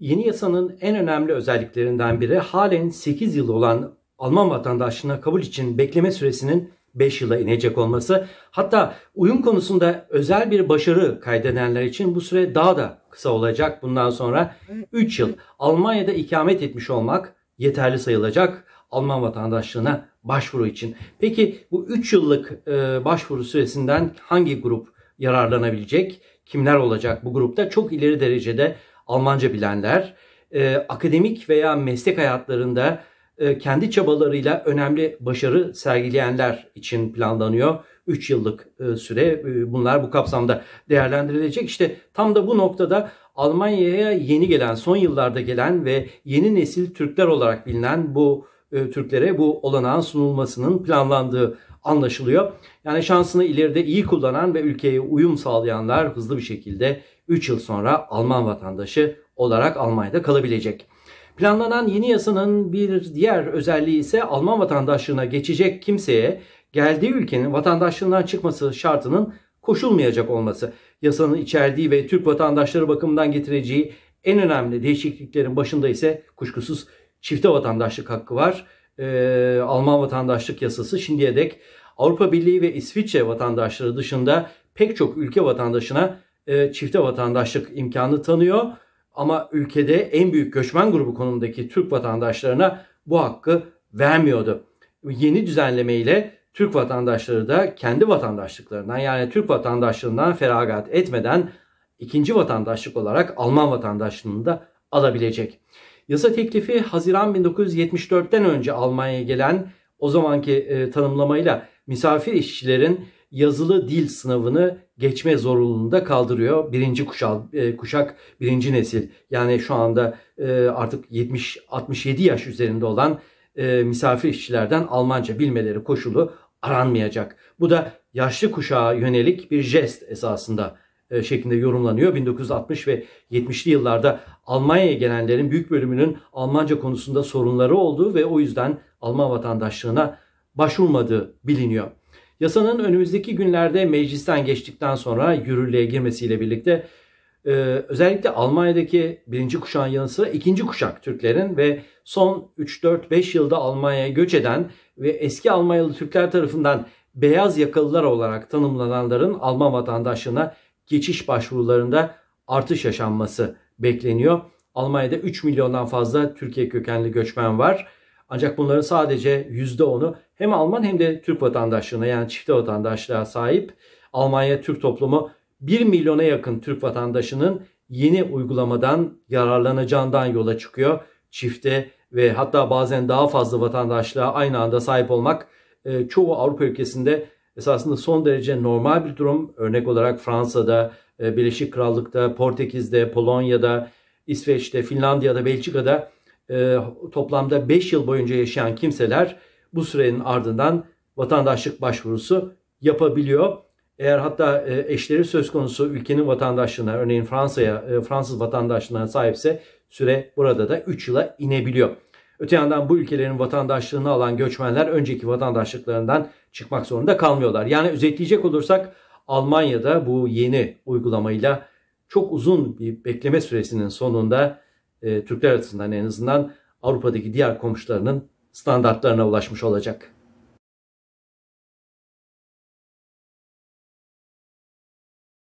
Yeni yasanın en önemli özelliklerinden biri halen 8 yıl olan Alman vatandaşlığına kabul için bekleme süresinin 5 yıla inecek olması. Hatta uyum konusunda özel bir başarı kaydedenler için bu süre daha da kısa olacak. Bundan sonra 3 yıl Almanya'da ikamet etmiş olmak yeterli sayılacak Alman vatandaşlığına başvuru için. Peki bu 3 yıllık e, başvuru süresinden hangi grup yararlanabilecek? Kimler olacak bu grupta? Çok ileri derecede Almanca bilenler e, akademik veya meslek hayatlarında e, kendi çabalarıyla önemli başarı sergileyenler için planlanıyor. 3 yıllık e, süre e, bunlar bu kapsamda değerlendirilecek. İşte tam da bu noktada Almanya'ya yeni gelen, son yıllarda gelen ve yeni nesil Türkler olarak bilinen bu e, Türklere bu olanağın sunulmasının planlandığı anlaşılıyor. Yani şansını ileride iyi kullanan ve ülkeye uyum sağlayanlar hızlı bir şekilde 3 yıl sonra Alman vatandaşı olarak Almanya'da kalabilecek. Planlanan yeni yasanın bir diğer özelliği ise Alman vatandaşlığına geçecek kimseye geldiği ülkenin vatandaşlığından çıkması şartının koşulmayacak olması. Yasanın içerdiği ve Türk vatandaşları bakımından getireceği en önemli değişikliklerin başında ise kuşkusuz çifte vatandaşlık hakkı var e, Alman vatandaşlık yasası şimdiye dek Avrupa Birliği ve İsviçre vatandaşları dışında pek çok ülke vatandaşına e, çifte vatandaşlık imkanı tanıyor. Ama ülkede en büyük göçmen grubu konumundaki Türk vatandaşlarına bu hakkı vermiyordu. Yeni düzenleme ile Türk vatandaşları da kendi vatandaşlıklarından yani Türk vatandaşlığından feragat etmeden ikinci vatandaşlık olarak Alman vatandaşlığını da alabilecek. Yasa teklifi Haziran 1974'ten önce Almanya'ya gelen o zamanki e, tanımlamayla misafir işçilerin yazılı dil sınavını geçme zorunluluğunda kaldırıyor. Birinci kuşak, e, kuşak birinci nesil yani şu anda e, artık 70-67 yaş üzerinde olan e, misafir işçilerden Almanca bilmeleri koşulu aranmayacak. Bu da yaşlı kuşağa yönelik bir jest esasında. E, şeklinde yorumlanıyor. 1960 ve 70'li yıllarda Almanya'ya gelenlerin büyük bölümünün Almanca konusunda sorunları olduğu ve o yüzden Alman vatandaşlığına başvurmadığı biliniyor. Yasanın önümüzdeki günlerde meclisten geçtikten sonra yürürlüğe girmesiyle birlikte e, özellikle Almanya'daki birinci kuşağın yanı sıra ikinci kuşak Türklerin ve son 3-4-5 yılda Almanya'ya göç eden ve eski Almanyalı Türkler tarafından beyaz yakalılar olarak tanımlananların Alman vatandaşlığına geçiş başvurularında artış yaşanması bekleniyor. Almanya'da 3 milyondan fazla Türkiye kökenli göçmen var. Ancak bunların sadece %10'u hem Alman hem de Türk vatandaşlığına yani çift vatandaşlığa sahip. Almanya Türk toplumu 1 milyona yakın Türk vatandaşının yeni uygulamadan yararlanacağından yola çıkıyor. Çifte ve hatta bazen daha fazla vatandaşlığa aynı anda sahip olmak e, çoğu Avrupa ülkesinde esasında son derece normal bir durum. Örnek olarak Fransa'da, e, Birleşik Krallık'ta, Portekiz'de, Polonya'da, İsveç'te, Finlandiya'da, Belçika'da e, toplamda 5 yıl boyunca yaşayan kimseler bu sürenin ardından vatandaşlık başvurusu yapabiliyor. Eğer hatta e, eşleri söz konusu ülkenin vatandaşlığına örneğin Fransa'ya Fransız vatandaşlığına sahipse süre burada da 3 yıla inebiliyor. Öte yandan bu ülkelerin vatandaşlığını alan göçmenler önceki vatandaşlıklarından çıkmak zorunda kalmıyorlar. Yani özetleyecek olursak Almanya'da bu yeni uygulamayla çok uzun bir bekleme süresinin sonunda e, Türkler açısından en azından Avrupa'daki diğer komşularının standartlarına ulaşmış olacak.